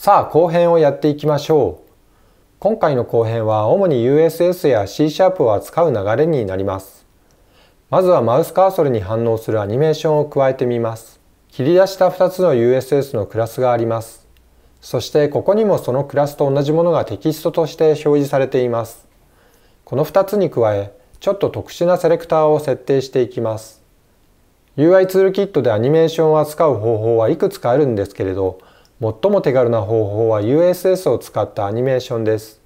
さあ後編をやっていきましょう今回の後編は主に USS や C シャープを扱う流れになりますまずはマウスカーソルに反応するアニメーションを加えてみます切り出した2つの USS のクラスがありますそしてここにもそのクラスと同じものがテキストとして表示されていますこの2つに加えちょっと特殊なセレクターを設定していきます UI ツールキットでアニメーションを扱う方法はいくつかあるんですけれど最も手軽な方法は USS を使ったアニメーションです。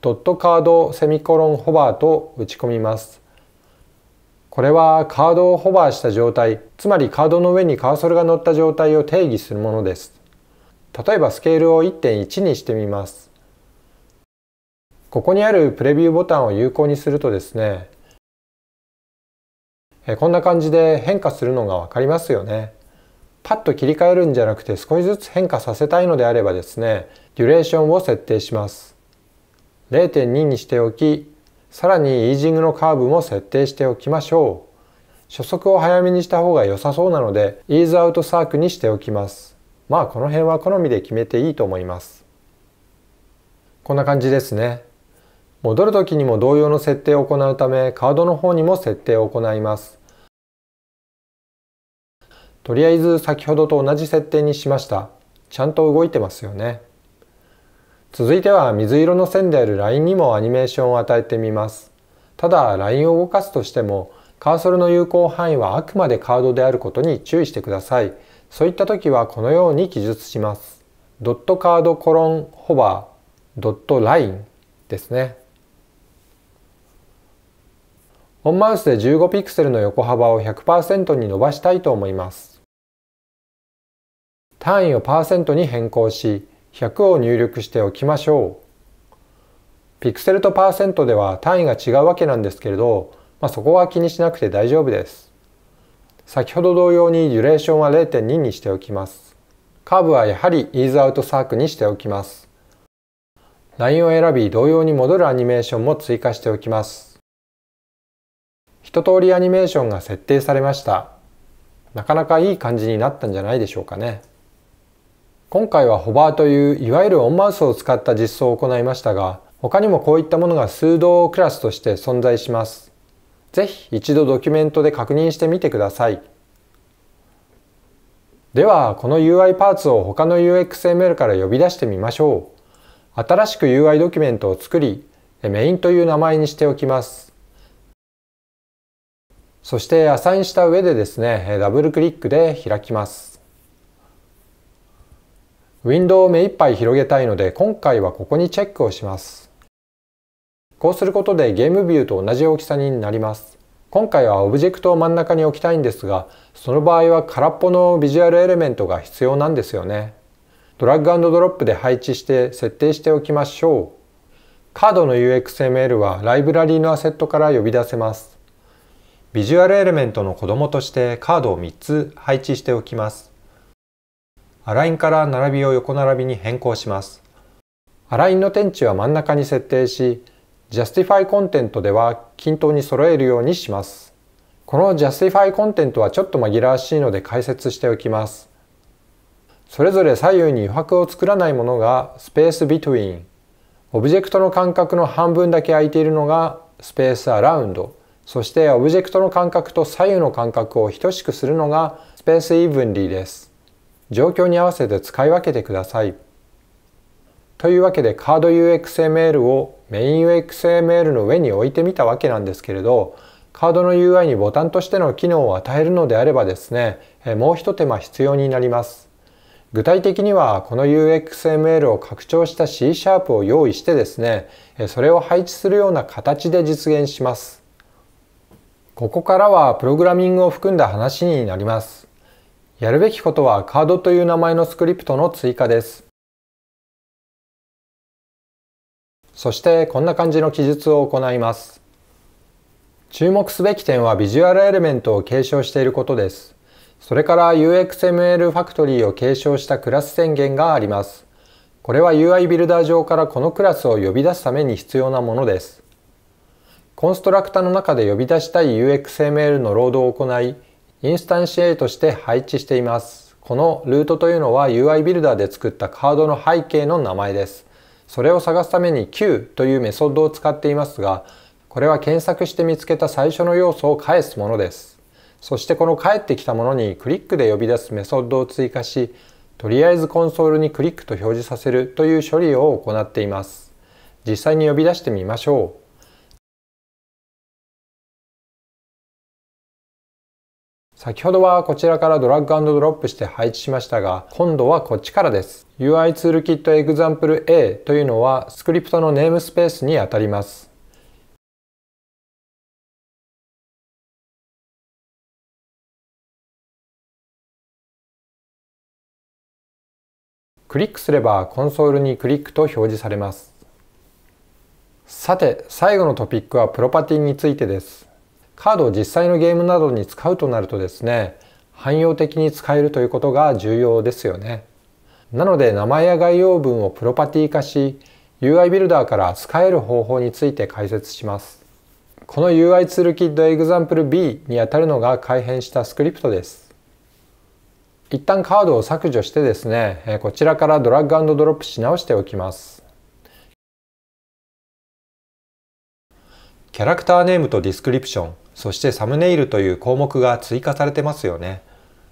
ドットカードセミコロンホバーと打ち込みます。これはカードをホバーした状態、つまりカードの上にカーソルが乗った状態を定義するものです。例えばスケールを1.1にしてみます。ここにあるプレビューボタンを有効にするとですね、こんな感じで変化するのがわかりますよね。パッと切り替えるんじゃなくて少しずつ変化させたいのであればですね、デュレーションを設定します。0.2にしておき、さらにイージングのカーブも設定しておきましょう。初速を早めにした方が良さそうなので、イーズアウトサークにしておきます。まあこの辺は好みで決めていいと思います。こんな感じですね。戻る時にも同様の設定を行うため、カードの方にも設定を行います。とりあえず先ほどと同じ設定にしました。ちゃんと動いてますよね。続いては水色の線であるラインにもアニメーションを与えてみます。ただラインを動かすとしてもカーソルの有効範囲はあくまでカードであることに注意してください。そういった時はこのように記述します。ドットカードコロンホバードットラインですね。オンマウスで15ピクセルの横幅を100%に伸ばしたいと思います。単位をパーセントに変更し100を入力しておきましょう。ピクセルとパーセントでは単位が違うわけなんですけれど、まあ、そこは気にしなくて大丈夫です。先ほど同様にデュレーションは0.2にしておきます。カーブはやはりイーズアウトサークにしておきます。ラインを選び同様に戻るアニメーションも追加しておきます。一通りアニメーションが設定されました。なかなかいい感じになったんじゃないでしょうかね。今回はホバーといういわゆるオンマウスを使った実装を行いましたが、他にもこういったものが数動クラスとして存在します。ぜひ一度ドキュメントで確認してみてください。では、この UI パーツを他の UXML から呼び出してみましょう。新しく UI ドキュメントを作り、メインという名前にしておきます。そしてアサインした上でですね、ダブルクリックで開きます。ウィンドウを目いっぱい広げたいので今回はここにチェックをします。こうすることでゲームビューと同じ大きさになります。今回はオブジェクトを真ん中に置きたいんですが、その場合は空っぽのビジュアルエレメントが必要なんですよね。ドラッグドロップで配置して設定しておきましょう。カードの UXML はライブラリーのアセットから呼び出せます。ビジュアルエレメントの子供としてカードを3つ配置しておきます。アラインから並びを横並びに変更します。アラインの天値は真ん中に設定し、Justify コンテントでは均等に揃えるようにします。この Justify コンテントはちょっと紛らわしいので解説しておきます。それぞれ左右に余白を作らないものがスペース between オブジェクトの間隔の半分だけ空いているのがスペースアラウンドそしてオブジェクトの間隔と左右の間隔を等しくするのがスペースイーブンリーです状況に合わせて使い分けてください。というわけでカード UXML をメイン UXML の上に置いてみたわけなんですけれどカードの UI にボタンとしての機能を与えるのであればですねもう一手間必要になります具体的にはこの UXML を拡張した C シャープを用意してですねそれを配置するような形で実現しますここからはプログラミングを含んだ話になりますやるべきことはカードという名前のスクリプトの追加です。そしてこんな感じの記述を行います。注目すべき点はビジュアルエレメントを継承していることです。それから UXML ファクトリーを継承したクラス宣言があります。これは UI ビルダー上からこのクラスを呼び出すために必要なものです。コンストラクタの中で呼び出したい UXML のロードを行い、インスタンシエイトして配置しています。このルートというのは UI ビルダーで作ったカードの背景の名前です。それを探すために Q というメソッドを使っていますが、これは検索して見つけた最初の要素を返すものです。そしてこの返ってきたものにクリックで呼び出すメソッドを追加し、とりあえずコンソールにクリックと表示させるという処理を行っています。実際に呼び出してみましょう。先ほどはこちらからドラッグドロップして配置しましたが、今度はこっちからです。UI ツールキットエグザンプル A というのはスクリプトのネームスペースにあたります。クリックすればコンソールにクリックと表示されます。さて、最後のトピックはプロパティについてです。カードを実際のゲームなどに使うとなるとですね汎用的に使えるということが重要ですよねなので名前や概要文をプロパティ化し UI ビルダーから使える方法について解説しますこの UI ツールキッドエグザンプル B にあたるのが改変したスクリプトです一旦カードを削除してですねこちらからドラッグドロップし直しておきますキャラクターネームとディスクリプション、そしてサムネイルという項目が追加されてますよね。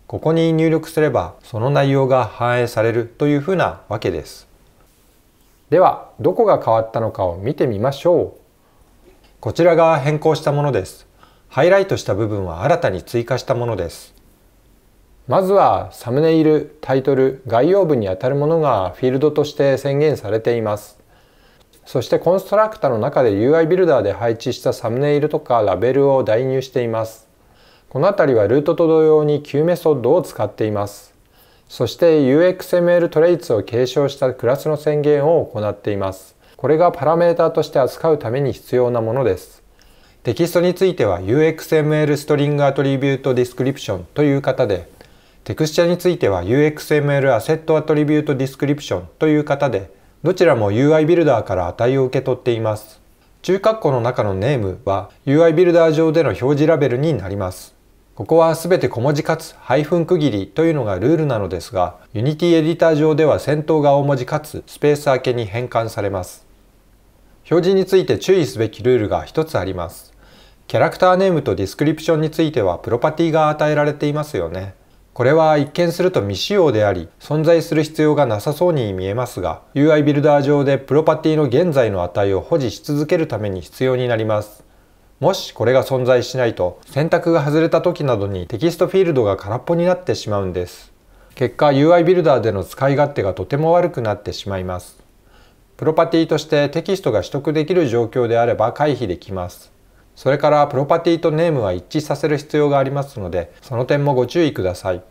ここに入力すればその内容が反映されるというふうなわけです。では、どこが変わったのかを見てみましょう。こちらが変更したものです。ハイライトした部分は新たに追加したものです。まずはサムネイル、タイトル、概要文にあたるものがフィールドとして宣言されています。そしてコンストラクタの中で UI ビルダーで配置したサムネイルとかラベルを代入しています。この辺りはルートと同様に Q メソッドを使っています。そして UXML トレイツを継承したクラスの宣言を行っています。これがパラメータとして扱うために必要なものです。テキストについては UXML ストリングアトリビュートディスクリプションという型で、テクスチャについては UXML アセットアトリビュートディスクリプションという型で、どちらも UI ビルダーから値を受け取っています。中括弧の中のネームは UI ビルダー上での表示ラベルになります。ここは全て小文字かつハイフン区切りというのがルールなのですが、Unity エディター上では先頭が大文字かつスペース明けに変換されます。表示について注意すべきルールが1つあります。キャラクターネームとディスクリプションについてはプロパティが与えられていますよね。これは一見すると未使用であり、存在する必要がなさそうに見えますが、UI ビルダー上でプロパティの現在の値を保持し続けるために必要になります。もしこれが存在しないと、選択が外れた時などにテキストフィールドが空っぽになってしまうんです。結果 UI ビルダーでの使い勝手がとても悪くなってしまいます。プロパティとしてテキストが取得できる状況であれば回避できます。それからプロパティとネームは一致させる必要がありますので、その点もご注意ください。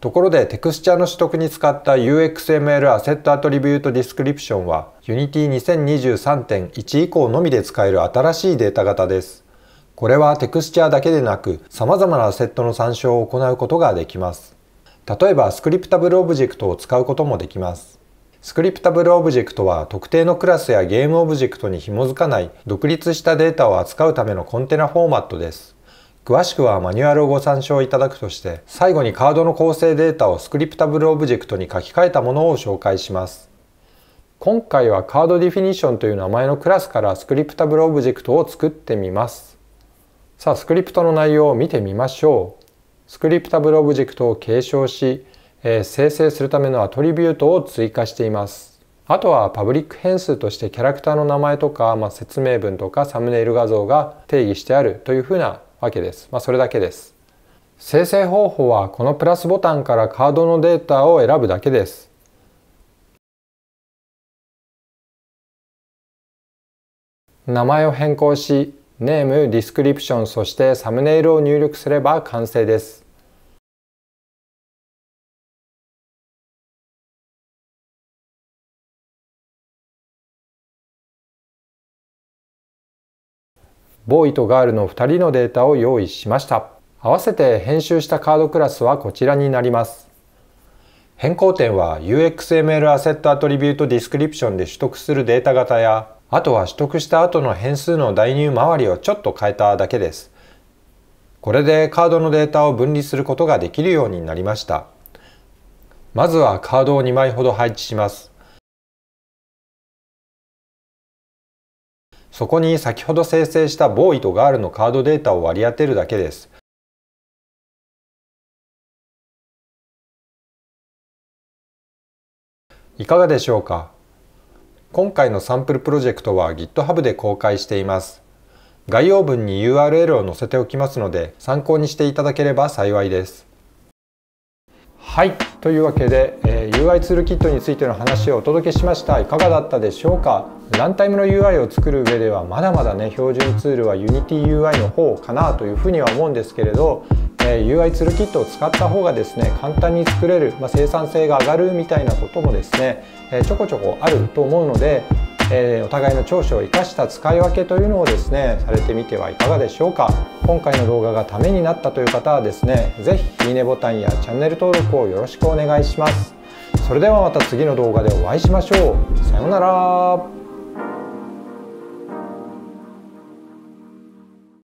ところでテクスチャの取得に使った UXML アセットアトリビュートディスクリプションは Unity 2023.1以降のみで使える新しいデータ型です。これはテクスチャだけでなく様々なアセットの参照を行うことができます。例えばスクリプタブルオブジェクトを使うこともできます。スクリプタブルオブジェクトは特定のクラスやゲームオブジェクトに紐づかない独立したデータを扱うためのコンテナフォーマットです。詳しくはマニュアルをご参照いただくとして最後にカードの構成データをスクリプタブルオブジェクトに書き換えたものを紹介します今回はカードディフィニッションという名前のクラスからスクリプタブルオブジェクトを作ってみますさあスクリプトの内容を見てみましょうスクリプタブルオブジェクトを継承しえ生成するためのアトリビュートを追加しています。あとはパブリック変数としてキャラクターの名前とか、まあ、説明文とかサムネイル画像が定義してあるというふうなわけです。まあ、それだけです。生成方法はこのプラスボタンからカードのデータを選ぶだけです。名前を変更し、ネーム、ディスクリプション、そしてサムネイルを入力すれば完成です。ボーイとガールの2人のデータを用意しました。合わせて編集したカードクラスはこちらになります。変更点は UXML アセットアトリビュートディスクリプションで取得するデータ型や、あとは取得した後の変数の代入周りをちょっと変えただけです。これでカードのデータを分離することができるようになりました。まずはカードを2枚ほど配置します。そこに先ほど生成したボーイとガールのカードデータを割り当てるだけです。いかがでしょうか今回のサンプルプロジェクトは GitHub で公開しています。概要文に URL を載せておきますので参考にしていただければ幸いです。はいというわけで、えー、UI ツールキットについての話をお届けしましたいかがだったでしょうかランタイムの UI を作る上ではまだまだね標準ツールは UnityUI の方かなというふうには思うんですけれど、えー、UI ツールキットを使った方がですね簡単に作れる、まあ、生産性が上がるみたいなこともですね、えー、ちょこちょこあると思うのでえー、お互いの長所を生かした使い分けというのをですねされてみてはいかがでしょうか今回の動画がためになったという方はですね是非いいねボタンやチャンネル登録をよろしくお願いしますそれではまた次の動画でお会いしましょうさようなら